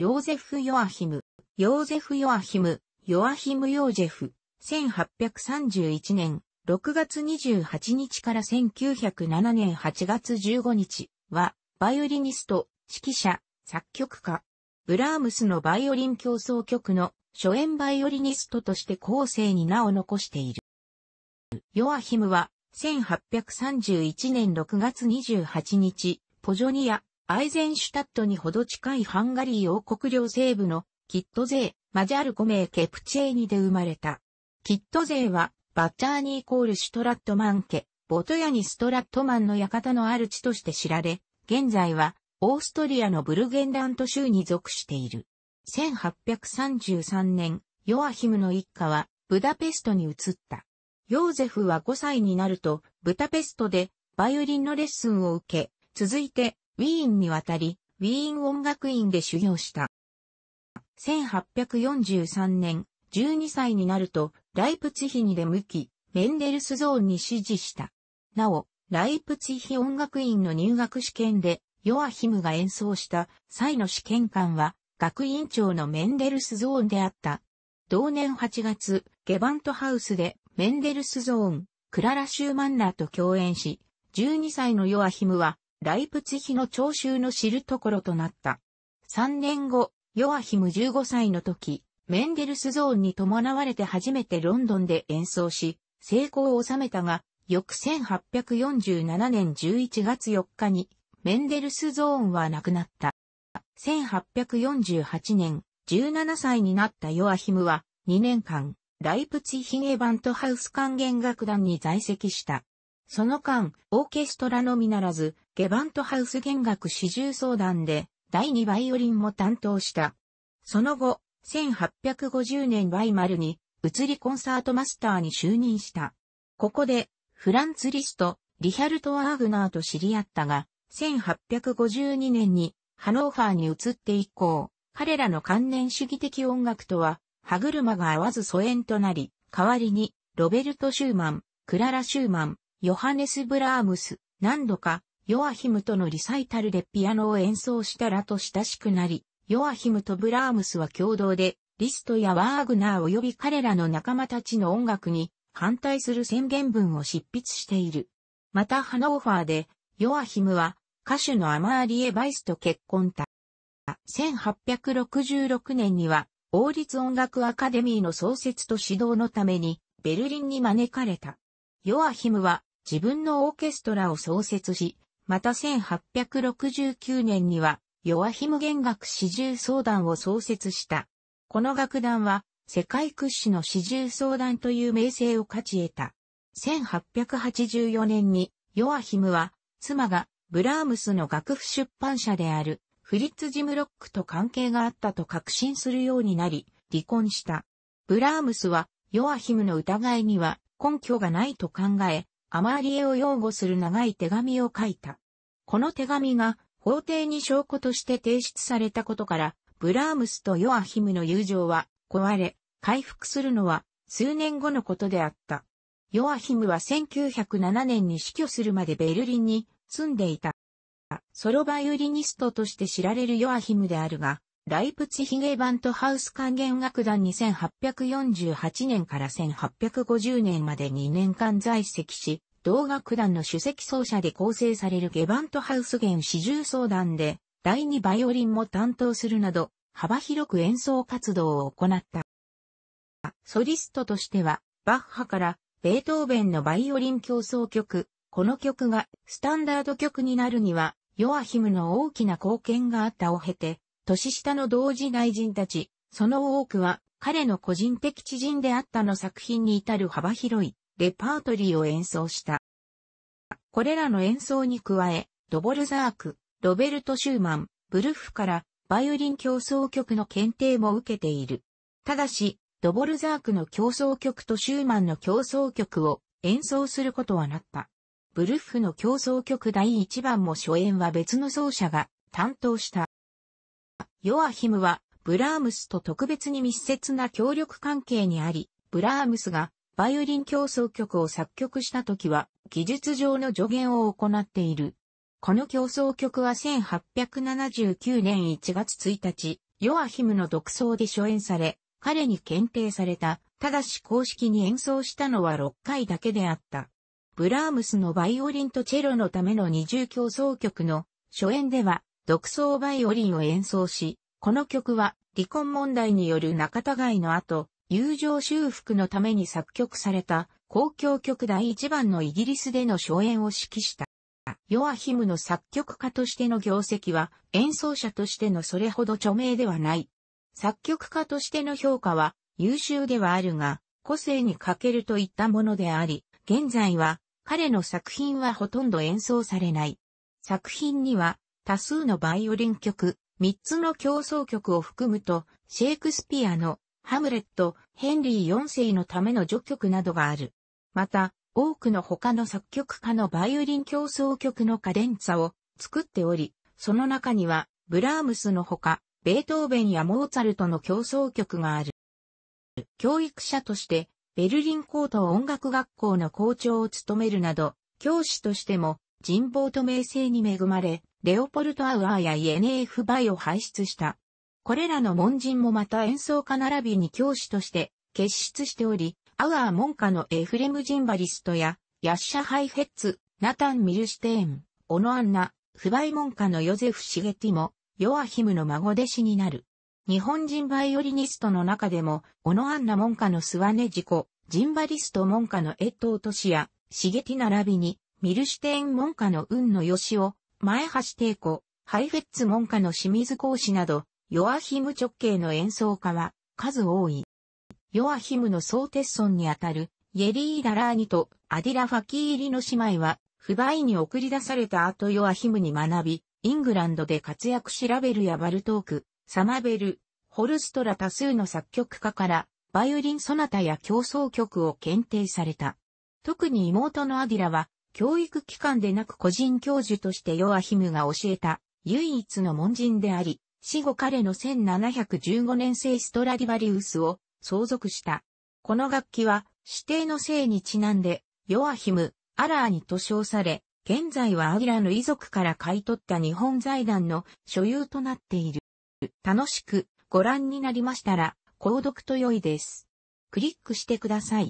ヨーゼフ・ヨアヒム、ヨーゼフ・ヨアヒム、ヨアヒム・ヨージェフ、1831年6月28日から1907年8月15日は、バイオリニスト、指揮者、作曲家、ブラームスのバイオリン競争曲の初演バイオリニストとして後世に名を残している。ヨアヒムは、1831年6月28日、ポジョニア、アイゼンシュタットにほど近いハンガリー王国領西部のキット勢、マジャルコ名ケプチェーニで生まれた。キット勢は、バッチャーニイコールシュトラットマン家、ボトヤニストラットマンの館のある地として知られ、現在は、オーストリアのブルゲンダント州に属している。1833年、ヨアヒムの一家は、ブダペストに移った。ヨーゼフは5歳になると、ブダペストで、バイオリンのレッスンを受け、続いて、ウィーンに渡り、ウィーン音楽院で修行した。1843年、12歳になると、ライプツヒに出向き、メンデルスゾーンに指示した。なお、ライプツヒ音楽院の入学試験で、ヨアヒムが演奏した際の試験官は、学院長のメンデルスゾーンであった。同年8月、ゲバントハウスでメンデルスゾーン、クララ・シューマンナーと共演し、12歳のヨアヒムはライプツヒの聴衆の知るところとなった。3年後、ヨアヒム15歳の時、メンデルスゾーンに伴われて初めてロンドンで演奏し、成功を収めたが、翌1847年11月4日に、メンデルスゾーンは亡くなった。1848年、17歳になったヨアヒムは、2年間、ライプツヒゲバントハウス管弦楽団に在籍した。その間、オーケストラのみならず、ゲバントハウス弦楽四重相談で、第2バイオリンも担当した。その後、1850年ワイマルに、移りコンサートマスターに就任した。ここで、フランツ・リスト、リヒャルト・アーグナーと知り合ったが、1852年に、ハノーファーに移って以降、彼らの観念主義的音楽とは、歯車が合わず疎遠となり、代わりに、ロベルト・シューマン、クララ・シューマン、ヨハネス・ブラームス、何度か、ヨアヒムとのリサイタルでピアノを演奏したらと親しくなり、ヨアヒムとブラームスは共同で、リストやワーグナー及び彼らの仲間たちの音楽に反対する宣言文を執筆している。またハノーファーで、ヨアヒムは歌手のアマーリエ・バイスと結婚た。1866年には、王立音楽アカデミーの創設と指導のために、ベルリンに招かれた。ヨアヒムは、自分のオーケストラを創設し、また1869年には、ヨアヒム弦楽四重奏団を創設した。この楽団は、世界屈指の四重奏団という名声を勝ち得た。1884年に、ヨアヒムは、妻が、ブラームスの楽譜出版社である、フリッツ・ジムロックと関係があったと確信するようになり、離婚した。ブラームスは、ヨアヒムの疑いには根拠がないと考え、アマーリエを擁護する長い手紙を書いた。この手紙が法廷に証拠として提出されたことから、ブラームスとヨアヒムの友情は壊れ、回復するのは数年後のことであった。ヨアヒムは1907年に死去するまでベルリンに住んでいた。ソロバイオリニストとして知られるヨアヒムであるが、ライプツヒゲバントハウス管弦楽団に1848年から1850年まで2年間在籍し、同楽団の主席奏者で構成されるゲバントハウス弦四重奏団で、第2バイオリンも担当するなど、幅広く演奏活動を行った。ソリストとしては、バッハからベートーベンのバイオリン競争曲、この曲がスタンダード曲になるには、ヨアヒムの大きな貢献があったを経て、年下の同時代人たち、その多くは彼の個人的知人であったの作品に至る幅広いレパートリーを演奏した。これらの演奏に加え、ドボルザーク、ロベルト・シューマン、ブルッフからバイオリン競争曲の検定も受けている。ただし、ドボルザークの競争曲とシューマンの競争曲を演奏することはなった。ブルッフの競争曲第1番も初演は別の奏者が担当した。ヨアヒムはブラームスと特別に密接な協力関係にあり、ブラームスがバイオリン競争曲を作曲した時は技術上の助言を行っている。この競争曲は1879年1月1日、ヨアヒムの独奏で初演され、彼に検定された、ただし公式に演奏したのは6回だけであった。ブラームスのバイオリンとチェロのための二重競争曲の初演では、独奏バイオリンを演奏し、この曲は離婚問題による仲違いの後、友情修復のために作曲された公共曲第1番のイギリスでの初演を指揮した。ヨアヒムの作曲家としての業績は演奏者としてのそれほど著名ではない。作曲家としての評価は優秀ではあるが、個性に欠けるといったものであり、現在は彼の作品はほとんど演奏されない。作品には多数のバイオリン曲、3つの競争曲を含むと、シェイクスピアのハムレット、ヘンリー4世のための序曲などがある。また、多くの他の作曲家のバイオリン競争曲のカデンツァを作っており、その中には、ブラームスのほか、ベートーベンやモーツァルトの競争曲がある。教育者として、ベルリン高等音楽学校の校長を務めるなど、教師としても人望と名声に恵まれ、レオポルト・アウアーや ENF バイを輩出した。これらの門人もまた演奏家並びに教師として結出しており、アウアー門下のエフレム・ジンバリストや、ヤッシャ・ハイヘッツ、ナタン・ミルシテーン、オノ・アンナ、フバイ門下のヨゼフ・シゲティも、ヨアヒムの孫弟子になる。日本人バイオリニストの中でも、オノ・アンナ門下のスワネジコ、ジンバリスト門下のエット・オトシや、シゲティ並びに、ミルシュテン門下の雲野義雄、前橋帝子、ハイフェッツ門下の清水講師など、ヨアヒム直系の演奏家は数多い。ヨアヒムの総鉄テにあたる、イェリー・ダラーニとアディラ・ファキーリの姉妹は、不買に送り出された後ヨアヒムに学び、イングランドで活躍しラベルやバルトーク、サマベル、ホルストラ多数の作曲家から、バイオリンソナタや競争曲を検定された。特に妹のアディラは、教育機関でなく個人教授としてヨアヒムが教えた唯一の門人であり、死後彼の1715年生ストラディバリウスを相続した。この楽器は指定の姓にちなんで、ヨアヒム、アラーにと称され、現在はアギラの遺族から買い取った日本財団の所有となっている。楽しくご覧になりましたら、購読と良いです。クリックしてください。